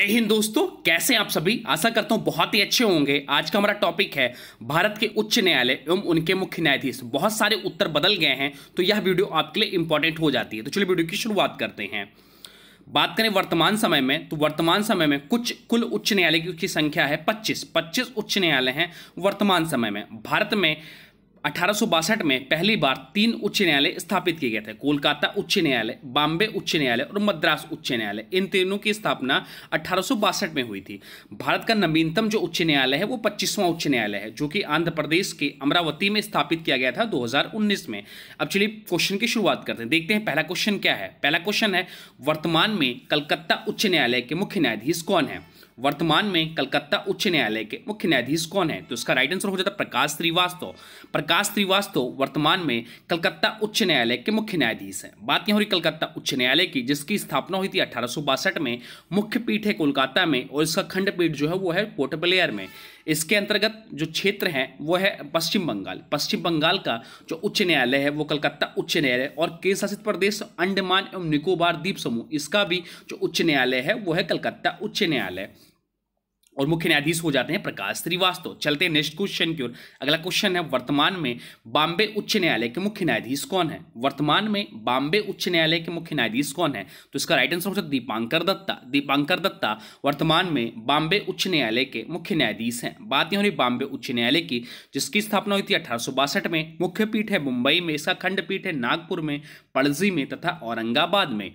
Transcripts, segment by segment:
जय हिंद दोस्तों कैसे आप सभी आशा करता हूं बहुत ही अच्छे होंगे आज का हमारा टॉपिक है भारत के उच्च न्यायालय एवं उनके मुख्य न्यायाधीश बहुत सारे उत्तर बदल गए हैं तो यह वीडियो आपके लिए इंपॉर्टेंट हो जाती है तो चलिए वीडियो की शुरुआत करते हैं बात करें वर्तमान समय में तो वर्तमान समय में कुछ कुल उच्च न्यायालय की संख्या है पच्चीस पच्चीस उच्च न्यायालय हैं वर्तमान समय में भारत में अठारह में पहली बार तीन उच्च न्यायालय स्थापित किए गए थे कोलकाता उच्च न्यायालय बॉम्बे उच्च न्यायालय और मद्रास उच्च न्यायालय इन तीनों की स्थापना अठारह में हुई थी भारत का नवीनतम जो उच्च न्यायालय है वो पच्चीसवां उच्च न्यायालय है जो कि आंध्र प्रदेश के अमरावती में स्थापित किया गया था दो में अब चलिए क्वेश्चन की शुरुआत करते हैं देखते हैं पहला क्वेश्चन क्या है पहला क्वेश्चन है वर्तमान में कलकत्ता उच्च न्यायालय के मुख्य न्यायाधीश कौन है वर्तमान में कलकत्ता उच्च न्यायालय के मुख्य न्यायाधीश कौन है तो इसका राइट आंसर हो जाता है प्रकाश श्रीवास्तव प्रकाश श्रीवास्तव वर्तमान में कलकत्ता उच्च न्यायालय के मुख्य न्यायाधीश हैं बात यह हो रही कलकत्ता उच्च न्यायालय की जिसकी स्थापना हुई थी अठारह में मुख्य पीठ है कोलकाता में और इसका खंडपीठ जो है वो है पोर्टब्लेयर में इसके अंतर्गत जो क्षेत्र है वो है पश्चिम बंगाल पश्चिम बंगाल का जो उच्च न्यायालय है वो कलकत्ता उच्च न्यायालय और केंद्र शासित प्रदेश अंडमान एवं निकोबार द्वीप समूह इसका भी जो उच्च न्यायालय है वो है कलकत्ता उच्च न्यायालय और मुख्य न्यायाधीश हो जाते हैं प्रकाश श्रीवास्तव चलते नेक्स्ट क्वेश्चन की ओर अगला क्वेश्चन है वर्तमान में बॉम्बे उच्च न्यायालय के मुख्य न्यायाधीश कौन है वर्तमान में बॉम्बे उच्च न्यायालय के मुख्य न्यायाधीश कौन है तो इसका राइट आंसर होता है दीपांकर दत्ता दीपांकर दत्ता वर्तमान में बॉम्बे उच्च न्यायालय के मुख्य न्यायाधीश हैं बात यह हो रही बॉम्बे उच्च न्यायालय की जिसकी स्थापना हुई थी अठारह में मुख्य पीठ है मुंबई में इसका खंडपीठ है नागपुर में पणजी में तथा औरंगाबाद में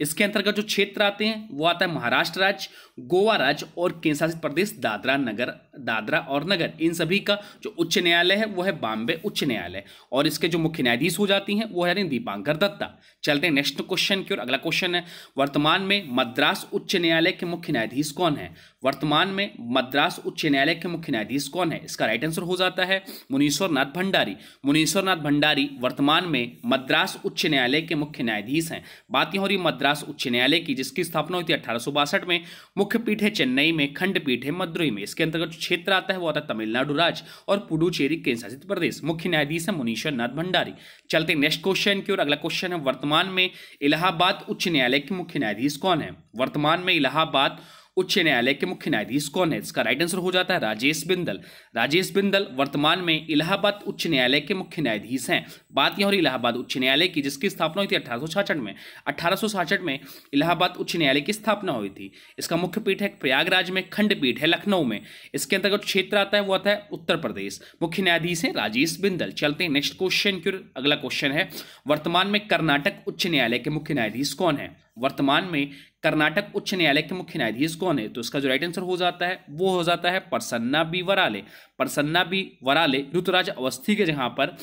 इसके अंतर्गत जो क्षेत्र आते हैं वो आता है महाराष्ट्र राज्य गोवा राज्य और केंद्रशासित प्रदेश दादरा नगर दादरा और नगर इन सभी का जो उच्च न्यायालय है वो है बॉम्बे उच्च न्यायालय और इसके जो मुख्य न्यायाधीश हो जाती हैं वो है दीपांकर दत्ता चलते हैं नेक्स्ट क्वेश्चन की ओर अगला क्वेश्चन है वर्तमान में मद्रास उच्च न्यायालय के मुख्य न्यायाधीश कौन है वर्तमान में मद्रास उच्च न्यायालय के मुख्य न्यायाधीश कौन है इसका राइट आंसर हो जाता है मुनीश्वर नाथ भंडारी मुनीश्वर नाथ भंडारी वर्तमान में मद्रास उच्च न्यायालय के मुख्य न्यायाधीश हैं बात यह हो रही मद्रास उच्च न्यायालय की जिसकी स्थापना हुई थी अठारह में मुख्य पीठ है चेन्नई में खंड पीठ है मदुरई में इसके अंतर्गत जो क्षेत्र आता है वो आता है तमिलनाडु राज्य और पुडुचेरी केंद्र शासित प्रदेश मुख्य न्यायाधीश है मुनीश्वर नाथ भंडारी चलते नेक्स्ट क्वेश्चन की ओर अगला क्वेश्चन है वर्तमान में इलाहाबाद उच्च न्यायालय के मुख्य न्यायाधीश कौन है वर्तमान में इलाहाबाद उच्च न्यायालय के मुख्य न्यायाधीश कौन है इसका राइट आंसर हो जाता है राजेश बिंदल राजेश बिंदल वर्तमान में इलाहाबाद उच्च न्यायालय के मुख्य न्यायाधीश हैं बात यह हो रही इलाहाबाद उच्च न्यायालय की जिसकी स्थापना हुई थी अठारह में अठारह में इलाहाबाद उच्च न्यायालय की स्थापना हुई थी इसका मुख्य पीठ है प्रयागराज में खंडपीठ है लखनऊ में इसके अंतर्गत क्षेत्र आता है वो आता है उत्तर प्रदेश मुख्य न्यायाधीश है राजेश बिंदल चलते हैं नेक्स्ट क्वेश्चन की अगला क्वेश्चन है वर्तमान में कर्नाटक उच्च न्यायालय के मुख्य न्यायाधीश कौन है वर्तमान में कर्नाटक उच्च न्यायालय के मुख्य न्यायाधीश कौन है तो इसका जो राइट आंसर हो जाता है वो हो जाता है प्रसन्ना बी वराले प्रसन्ना बी वराले ऋतुराज अवस्थी के जहाँ पर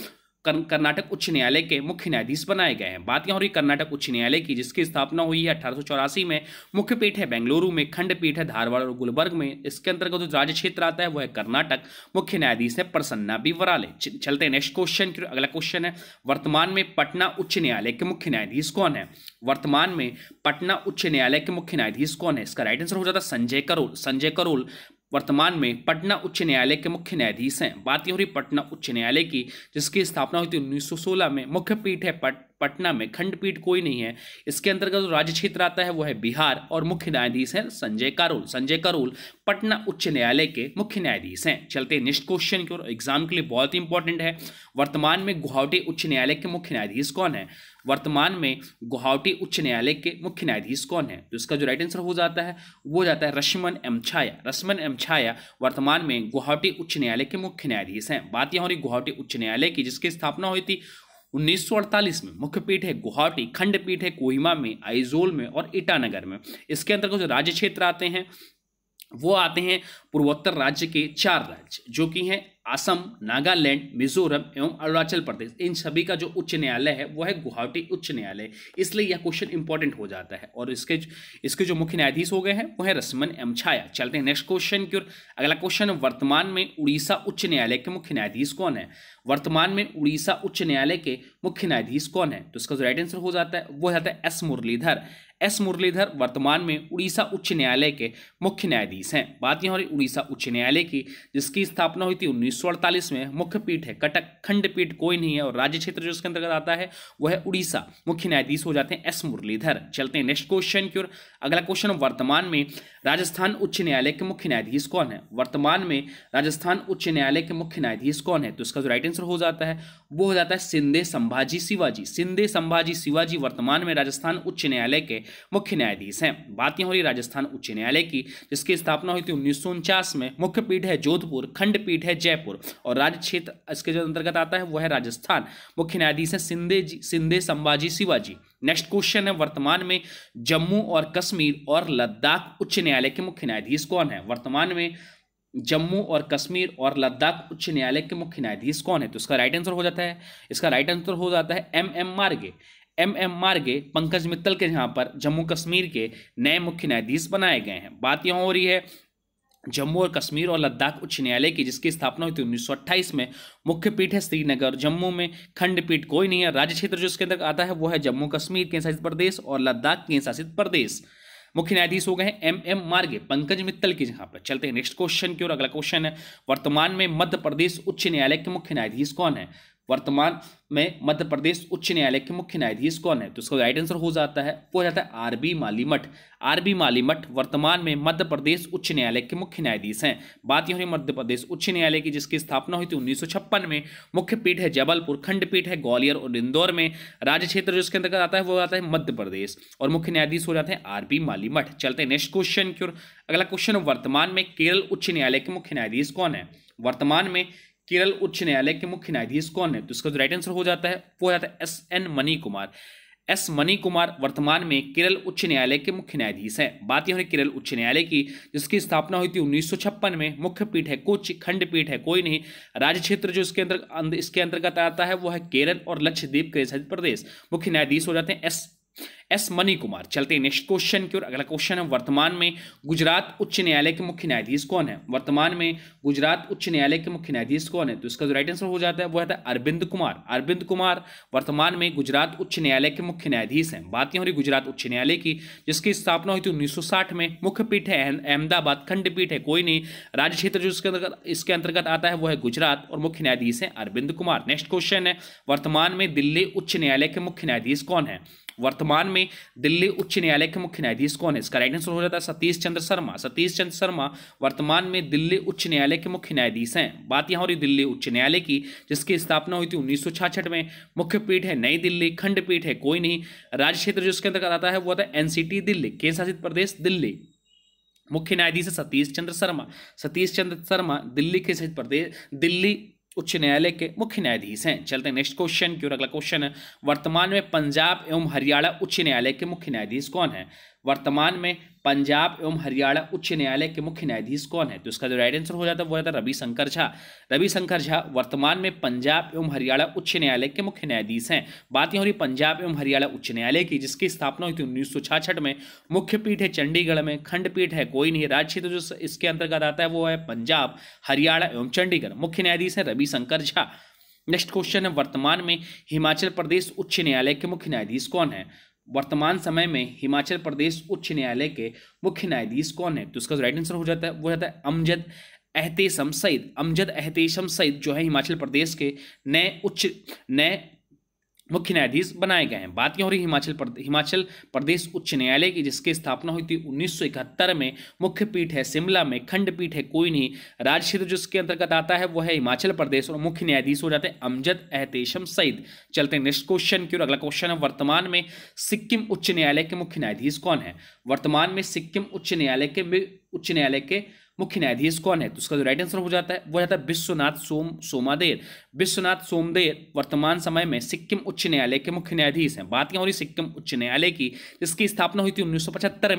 कर्नाटक उच्च न्यायालय के मुख्य न्यायाधीश बनाए गए हैं बात यहाँ हो रही कर्नाटक उच्च न्यायालय की जिसकी स्थापना हुई है अठारह में मुख्य पीठ है बेंगलुरु में खंडपीठ है धारवाड़ और गुलबर्ग में इसके अंतर्गत जो राज्य क्षेत्र आता है वह है कर्नाटक मुख्य न्यायाधीश है प्रसन्ना बी वराले चलते हैं नेक्स्ट क्वेश्चन की अगला क्वेश्चन है वर्तमान में पटना उच्च न्यायालय के मुख्य न्यायाधीश कौन है वर्तमान में पटना उच्च न्यायालय के मुख्य न्यायाधीश कौन है इसका राइट आंसर हो जाता है संजय करोल संजय करोल वर्तमान में पटना उच्च न्यायालय के मुख्य न्यायाधीश हैं बात यह हो रही पटना उच्च न्यायालय की जिसकी स्थापना हुई थी उन्नीस में मुख्य पीठ है पट पटना में खंडपीठ कोई नहीं है इसके अंतर्गत जो राज्य क्षेत्र आता है वो है बिहार और मुख्य न्यायाधीश हैं संजय करोल संजय करोल पटना उच्च न्यायालय के मुख्य न्यायाधीश हैं चलते नेक्स्ट क्वेश्चन की ओर एग्जाम के लिए बहुत ही इंपॉर्टेंट है वर्तमान में गुवाहाटी उच्च न्यायालय के मुख्य न्यायाधीश कौन है वर्तमान में गुवाहाटी उच्च न्यायालय के मुख्य न्यायाधीश कौन है तो इसका जो राइट आंसर हो जाता है वो जाता है रश्मन एम छाया रश्मन एम छाया वर्तमान में गुवाहाटी उच्च न्यायालय के मुख्य न्यायाधीश हैं बात यहाँ हो रही गुवाहाटी उच्च न्यायालय की जिसकी स्थापना हुई थी 1948 में मुख्य पीठ है गुवाहाटी खंडपीठ है कोहिमा में आइजोल में और ईटानगर में इसके अंतर्गत जो राज्य क्षेत्र आते हैं वो आते हैं पूर्वोत्तर राज्य के चार राज्य जो कि हैं असम नागालैंड मिजोरम एवं अरुणाचल प्रदेश इन सभी का जो उच्च न्यायालय है वो है गुवाहाटी उच्च न्यायालय इसलिए यह क्वेश्चन इंपॉर्टेंट हो जाता है और इसके इसके जो मुख्य न्यायाधीश हो गए हैं वो है रसमन एम छाया चलते हैं नेक्स्ट क्वेश्चन की ओर अगला क्वेश्चन है वर्तमान में उड़ीसा उच्च न्यायालय के मुख्य न्यायाधीश कौन है वर्तमान में उड़ीसा उच्च न्यायालय के मुख्य न्यायाधीश कौन है तो इसका जो राइट आंसर हो जाता है वो जाता है एस मुरलीधर एस मुरलीधर वर्तमान में उड़ीसा उच्च न्यायालय के मुख्य न्यायाधीश हैं बात यहाँ हो रही उड़ीसा उच्च न्यायालय की जिसकी स्थापना हुई थी उन्नीस में मुख्य पीठ है कटक खंडपीठ कोई नहीं है और राज्य क्षेत्र जो इसके अंतर्गत आता है वह उड़ीसा मुख्य न्यायाधीश हो जाते हैं एस मुरलीधर चलते हैं नेक्स्ट क्वेश्चन की ओर अगला क्वेश्चन वर्तमान में राजस्थान उच्च न्यायालय के मुख्य न्यायाधीश कौन है वर्तमान में राजस्थान उच्च न्यायालय के मुख्य न्यायाधीश कौन है तो इसका जो राइट आंसर हो जाता है वो हो जाता है सिंधे संभाजी शिवाजी सिंधे संभाजी शिवाजी वर्तमान में राजस्थान उच्च न्यायालय के मुख्य न्यायाधीश हैं बात यह हो रही राजस्थान उच्च न्यायालय की जिसकी स्थापना हुई थी उन्नीस में मुख्य पीठ है जोधपुर खंडपीठ है जयपुर और राज्य क्षेत्र इसके जो अंतर्गत आता है वह है राजस्थान मुख्य न्यायाधीश है सिंधे जी सिंधे संभाजी शिवाजी नेक्स्ट क्वेश्चन है वर्तमान में जम्मू और कश्मीर और लद्दाख उच्च न्यायालय के मुख्य न्यायाधीश कौन है वर्तमान में जम्मू और कश्मीर और लद्दाख उच्च न्यायालय के मुख्य न्यायाधीश कौन है तो इसका राइट आंसर हो जाता है इसका राइट आंसर हो जाता है M M Marge M M Marge Pankaj Mittal के यहाँ पर जम्मू कश्मीर के नए मुख्य न्यायाधीश बनाए गए हैं बात यहाँ हो रही है जम्मू और कश्मीर और लद्दाख उच्च न्यायालय की जिसकी स्थापना हुई थी उन्नीस में मुख्य पीठ है श्रीनगर जम्मू में खंडपीठ कोई नहीं है राज्य क्षेत्र जो इसके अंदर आता है वो है जम्मू कश्मीर केंद्र शासित प्रदेश और लद्दाख केंद्र शासित प्रदेश मुख्य न्यायाधीश हो गए हैं एम एम मार्गे पंकज मित्तल की जहां पर चलते हैं नेक्स्ट क्वेश्चन की ओर अगला क्वेश्चन है वर्तमान में मध्य प्रदेश उच्च न्यायालय के मुख्य न्यायाधीश कौन है वर्तमान में मध्य प्रदेश उच्च न्यायालय के मुख्य न्यायाधीश कौन है तो इसका राइट आंसर हो जाता है वो जाता है R B Malimath R B Malimath वर्तमान में मध्य प्रदेश उच्च न्यायालय के मुख्य न्यायाधीश हैं बात यह मध्य प्रदेश उच्च न्यायालय की जिसकी स्थापना हुई थी उन्नीस में मुख्य पीठ है जबलपुर खंडपीठ है ग्वालियर और इंदौर में राज्य क्षेत्र जो इसके अंतर्गत आता है वो आता है मध्य प्रदेश और मुख्य न्यायाधीश हो जाते हैं आर बी मालीमठ चलते हैं नेक्स्ट क्वेश्चन की ओर अगला क्वेश्चन वर्तमान में केरल उच्च न्यायालय के मुख्य न्यायाधीश कौन है वर्तमान में केरल उच्च न्यायालय के मुख्य न्यायाधीश कौन है तो इसका जो राइट आंसर हो जाता है वो हो जाता है S N Mani Kumar S Mani Kumar वर्तमान में केरल उच्च न्यायालय के मुख्य न्यायाधीश हैं बात यह है केरल उच्च न्यायालय की जिसकी स्थापना हुई थी उन्नीस में मुख्य पीठ है कोच खंड पीठ है कोई नहीं राज्य क्षेत्र जो इसके अंदर इसके अंतर्गत आता है वो है केरल और लक्षद्वीप के शासित प्रदेश मुख्य न्यायाधीश हो जाते हैं एस एस मनी कुमार चलते हैं नेक्स्ट क्वेश्चन की ओर अगला क्वेश्चन है वर्तमान में गुजरात उच्च न्यायालय के मुख्य न्यायाधीश कौन है वर्तमान में गुजरात उच्च न्यायालय के मुख्य न्यायाधीश कौन है तो इसका जो राइट आंसर हो जाता है वो है अरविंद कुमार अरविंद कुमार वर्तमान में गुजरात उच्च न्यायालय के मुख्य न्यायाधीश हैं बात हो रही गुजरात उच्च न्यायालय की जिसकी स्थापना हुई थी उन्नीस में मुख्य पीठ है अहमदाबाद खंडपीठ है कोई नहीं राज्य क्षेत्र जो इसके अंतर्गत इसके अंतर्गत आता है वो है गुजरात और मुख्य न्यायाधीश है अरविंद कुमार नेक्स्ट क्वेश्चन है वर्तमान में दिल्ली उच्च न्यायालय के मुख्य न्यायाधीश कौन है वर्तमान में दिल्ली उच्च न्यायालय के मुख्य न्यायाधीश कौन है इसका राइट आंसर हो जाता है सतीश चंद्र शर्मा सतीश चंद्र शर्मा वर्तमान में दिल्ली उच्च न्यायालय के मुख्य न्यायाधीश हैं बात यहाँ हो रही दिल्ली उच्च न्यायालय की जिसकी स्थापना हुई थी उन्नीस में मुख्य पीठ है नई दिल्ली खंडपीठ है कोई नहीं राज्य क्षेत्र जो इसके अंतर्गत आता है वो था एनसीटी दिल्ली केंद्र शासित प्रदेश दिल्ली मुख्य न्यायाधीश है सतीश चंद्र शर्मा सतीश चंद्र शर्मा दिल्ली के सहित प्रदेश दिल्ली उच्च न्यायालय के मुख्य न्यायाधीश हैं चलते हैं नेक्स्ट क्वेश्चन की ओर अगला क्वेश्चन है वर्तमान में पंजाब एवं हरियाणा उच्च न्यायालय के मुख्य न्यायाधीश कौन है वर्तमान में पंजाब एवं हरियाणा उच्च न्यायालय के मुख्य न्यायाधीश कौन है तो इसका जो राइट आंसर हो जाता है वो जाता है रवि शंकर झा रवि शंकर झा वर्तमान में पंजाब एवं हरियाणा उच्च न्यायालय के मुख्य न्यायाधीश हैं बात यह हो रही पंजाब एवं हरियाणा उच्च न्यायालय की जिसकी स्थापना हुई थी उन्नीस में मुख्य पीठ है चंडीगढ़ में खंडपीठ है कोई नहीं राज्य क्षेत्र जो इसके अंतर्गत आता है वो है पंजाब हरियाणा एवं चंडीगढ़ मुख्य न्यायाधीश है रविशंकर झा नेक्स्ट क्वेश्चन है वर्तमान में हिमाचल प्रदेश उच्च न्यायालय के मुख्य न्यायाधीश कौन है वर्तमान समय में हिमाचल प्रदेश उच्च न्यायालय के मुख्य न्यायाधीश कौन है तो उसका राइट आंसर हो जाता है वो जाता है अमजद एहतेशम सईद अमजद एहतेशम सईद जो है हिमाचल प्रदेश के नए उच्च नए मुख्य न्यायाधीश बनाए गए हैं बात क्या हो रही हिमाचल प्रदेश हिमाचल प्रदेश उच्च न्यायालय की जिसकी स्थापना हुई थी 1971 में मुख्य पीठ है शिमला में खंडपीठ है कोई नहीं राज्य क्षेत्र जिसके अंतर्गत आता है वह है हिमाचल प्रदेश और मुख्य न्यायाधीश हो जाते हैं अमजद एहतेशम सईद चलते हैं नेक्स्ट क्वेश्चन की ओर अगला क्वेश्चन है वर्तमान में सिक्किम उच्च न्यायालय के मुख्य न्यायाधीश कौन है वर्तमान में सिक्किम उच्च न्यायालय के उच्च न्यायालय के मुख्य न्यायाधीश कौन है तो उसका जो राइट आंसर हो जाता है वो जाता है विश्वनाथ सोम सोमादेर विश्वनाथ सोमदेर वर्तमान समय में सिक्किम उच्च न्यायालय के मुख्य न्यायाधीश हैं बात क्या हो रही सिक्किम उच्च न्यायालय की जिसकी स्थापना हुई थी उन्नीस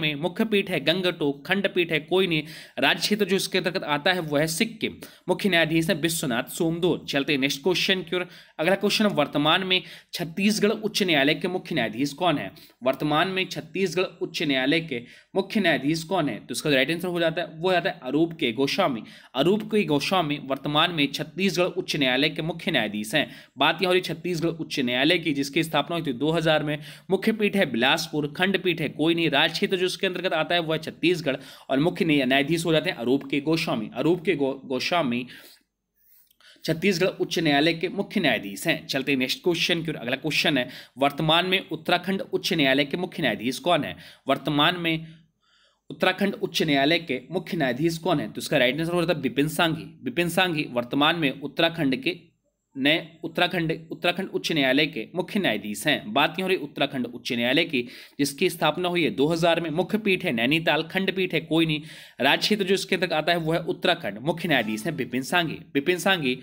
में मुख्य पीठ है गंगटोक खंडपीठ है कोई नहीं राज्य क्षेत्र जो इसके अंतर्गत आता है वह है सिक्किम मुख्य न्यायाधीश है विश्वनाथ सोमदोर चलते नेक्स्ट क्वेश्चन की ओर अगला क्वेश्चन वर्तमान में छत्तीसगढ़ उच्च न्यायालय के मुख्य न्यायाधीश कौन है वर्तमान में छत्तीसगढ़ उच्च न्यायालय के मुख्य न्यायाधीश कौन है तो इसका राइट आंसर हो जाता है वो हो जाता है अरूप के गोस्वामी अरूप के गोस्वामी वर्तमान में छत्तीसगढ़ उच्च न्यायालय के मुख्य न्यायाधीश हैं बात यह हो रही छत्तीसगढ़ उच्च न्यायालय की जिसकी स्थापना हुई थी दो में मुख्य पीठ है बिलासपुर खंडपीठ है कोई नहीं राज क्षेत्र जो उसके अंतर्गत आता है वह छत्तीसगढ़ और मुख्य न्यायाधीश हो जाते हैं अरूप के गोस्वामी अरूप के गो, गोस्वामी छत्तीसगढ़ उच्च न्यायालय के मुख्य न्यायाधीश हैं चलते नेक्स्ट क्वेश्चन की अगला क्वेश्चन है वर्तमान में उत्तराखंड उच्च न्यायालय के मुख्य न्यायाधीश कौन है वर्तमान में उत्तराखंड उच्च न्यायालय के मुख्य न्यायाधीश कौन है तो इसका राइट आंसर हो है बिपिन सांघी बिपिन सांघी वर्तमान में उत्तराखंड के नए उत्तराखंड उत्तराखंड उच्च न्यायालय के मुख्य न्यायाधीश हैं बात यह हो रही उत्तराखंड उच्च न्यायालय की जिसकी स्थापना हुई है 2000 में मुख्य पीठ है नैनीताल खंड पीठ है कोई नहीं राज्य क्षेत्र जो इसके तक आता है वो है उत्तराखंड मुख्य न्यायाधीश है बिपिन सांघी बिपिन सांघी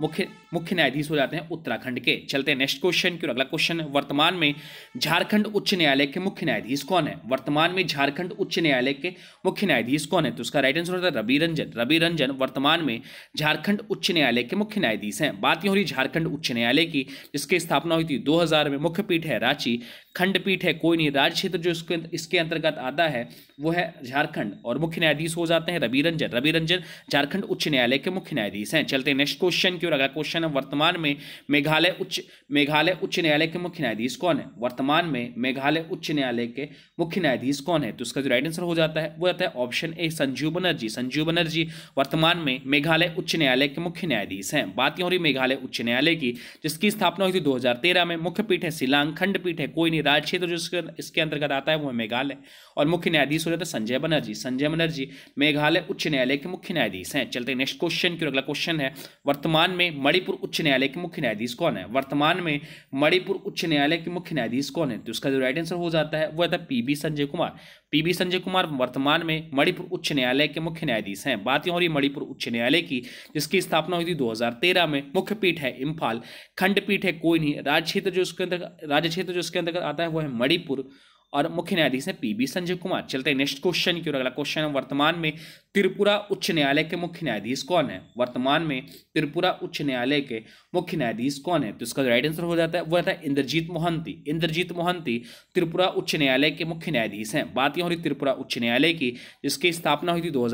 मुख्य मुख्य न्यायाधीश हो जाते हैं उत्तराखंड के चलते हैं नेक्स्ट क्वेश्चन की अगला क्वेश्चन है वर्तमान में झारखंड उच्च न्यायालय के मुख्य न्यायाधीश कौन है वर्तमान में झारखंड उच्च न्यायालय के मुख्य न्यायाधीश कौन है तो उसका राइट आंसर होता है रवि रंजन रवि रंजन वर्तमान में झारखंड उच्च न्यायालय के मुख्य न्यायाधीश हैं बात यह हो रही झारखंड उच्च न्यायालय की जिसकी स्थापना हुई थी दो में मुख्य पीठ है रांची खंडपीठ है कोई नहीं राज्य क्षेत्र जो इसके इसके अंतर्गत आता है वो है झारखंड और मुख्य न्यायाधीश हो जाते हैं रवि रंजन रवि रंजन झारखंड उच्च न्यायालय के मुख्य न्यायाधीश हैं चलते नेक्स्ट क्वेश्चन की ओर अगला क्वेश्चन है वर्तमान में मेघालय उच्च मेघालय उच्च न्यायालय के मुख्य न्यायाधीश कौन है वर्तमान में मेघालय उच्च न्यायालय के मुख्य न्यायाधीश कौन है तो उसका जो राइट आंसर हो जाता है वो रहता है ऑप्शन ए संजीव बनर्जी संजीव बनर्जी वर्तमान में मेघालय उच्च न्यायालय के मुख्य न्यायाधीश हैं बात हो रही मेघालय उच्च न्यायालय की जिसकी स्थापना हुई थी दो में मुख्य पीठ है शिलांग खंडपीठ है कोई नहीं राज्य क्षेत्र जो इसके इसके अंतर्गत आता है वो मेघालय और मुख्य न्यायाधीश हो जाता है संजय बनर्जी संजय बनर्जी मेघालय उच्च न्यायालय के मुख्य न्यायाधीश हैं चलते नेक्स्ट क्वेश्चन की अगला क्वेश्चन है वर्तमान में मणिपुर उच्च न्यायालय के मुख्य न्यायाधीश कौन है वर्तमान में मणिपुर उच्च न्यायालय के मुख्य न्यायाधीश कौन है तो उसका जो राइट आंसर हो जाता है वो है पी संजय कुमार पीबी संजय कुमार वर्तमान में मणिपुर उच्च न्यायालय के मुख्य न्यायाधीश हैं बात हो रही मणिपुर उच्च न्यायालय की जिसकी स्थापना हुई थी 2013 में मुख्य पीठ है इम्फाल खंडपीठ है कोई नहीं राज्य क्षेत्र जो उसके अंदर राज्य क्षेत्र जो उसके अंदर आता है वो है मणिपुर और मुख्य न्यायाधीश है पी बी संजय कुमार चलते हैं नेक्स्ट क्वेश्चन की ओर अगला क्वेश्चन है वर्तमान में त्रिपुरा उच्च न्यायालय के मुख्य न्यायाधीश कौन है वर्तमान में त्रिपुरा उच्च न्यायालय के मुख्य न्यायाधीश कौन है तो इसका राइट आंसर हो जाता है वो रहता है इंद्रजीत मोहंती इंद्रजीत मोहंती त्रिपुरा उच्च न्यायालय के मुख्य न्यायाधीश हैं बात यह हो रही त्रिपुरा उच्च न्यायालय की जिसकी स्थापना हुई थी दो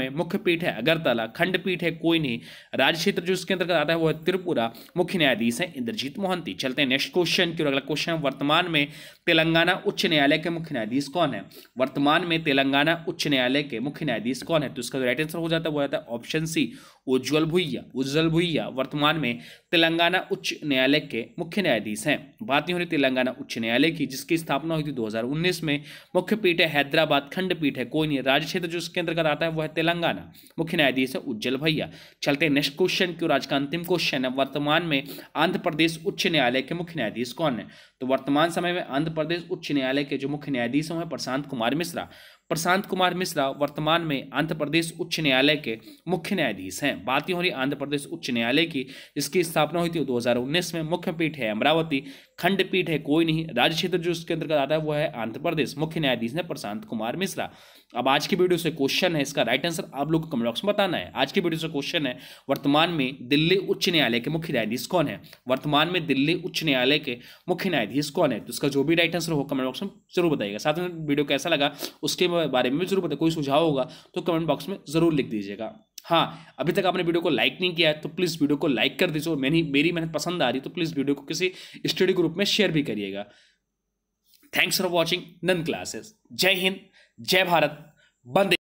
में मुख्य पीठ है अगरतला खंडपीठ है कोई नहीं राज्य क्षेत्र जो इसके अंतर्गत आता है वो है त्रिपुरा मुख्य न्यायाधीश है इंद्रजीत मोहंती चलते हैं नेक्स्ट क्वेश्चन की अगला क्वेश्चन वर्तमान में तेलंगाना उच्च न्यायालय के मुख्य न्यायाधीश कौन है वर्तमान में तेलंगाना उच्च न्यायालय के मुख्य न्यायाधीश कौन है तो इसका जो राइट आंसर हो जाता है वो जाता है ऑप्शन सी उज्ज्वल भुइया उज्ज्वल भुइया वर्तमान में तेलंगाना उच्च न्यायालय के मुख्य न्यायाधीश हैं बात हो तेलंगाना उच्च न्यायालय की जिसकी स्थापना हुई थी दो में मुख्य पीठ है हैदराबाद खंडपीठ है कोई नहीं राज्य क्षेत्र जो उसके अंतर्गत आता है वह है तेलंगाना मुख्य न्यायाधीश है उज्ज्वल भैया चलते नेक्स्ट क्वेश्चन की ओर आज का अंतिम क्वेश्चन है वर्तमान में आंध्र प्रदेश उच्च न्यायालय के मुख्य न्यायाधीश कौन है तो वर्तमान समय में आंध्र प्रदेश उच्च न्यायालय के जो मुख्य न्यायाधीश हैं प्रशांत कुमार मिश्रा प्रशांत कुमार मिश्रा वर्तमान में आंध्र प्रदेश उच्च न्यायालय के मुख्य न्यायाधीश हैं बात हो रही आंध्र प्रदेश उच्च न्यायालय की जिसकी स्थापना हुई थी 2019 में मुख्य पीठ है अमरावती खंडपीठ है कोई नहीं राज्य क्षेत्र जो उसके अंतर्गत आता है वो है आंध्र प्रदेश मुख्य न्यायाधीश है प्रशांत कुमार मिश्रा अब आज की वीडियो से क्वेश्चन है इसका राइट आंसर आप लोग को कमेंट बॉक्स में बताना है आज की वीडियो से क्वेश्चन है वर्तमान में दिल्ली उच्च न्यायालय के मुख्य न्यायाधीश कौन है वर्तमान में दिल्ली उच्च न्यायालय के मुख्य न्यायाधीश कौन है तो इसका जो भी राइट आंसर हो कमेंट बॉक्स में जरूर बताइएगा साथ में वीडियो कैसा लगा उसके बारे में जरूर बताए कोई सुझाव होगा तो कमेंट बॉक्स में ज़रूर लिख दीजिएगा हाँ अभी तक आपने वीडियो को लाइक नहीं किया है तो प्लीज़ वीडियो को लाइक कर दीजिए और मैंने मेरी मेहनत पसंद आ रही तो प्लीज़ वीडियो को किसी स्टडी ग्रुप में शेयर भी करिएगा थैंक्स फॉर वॉचिंग नन क्लासेस जय हिंद जय भारत बंदे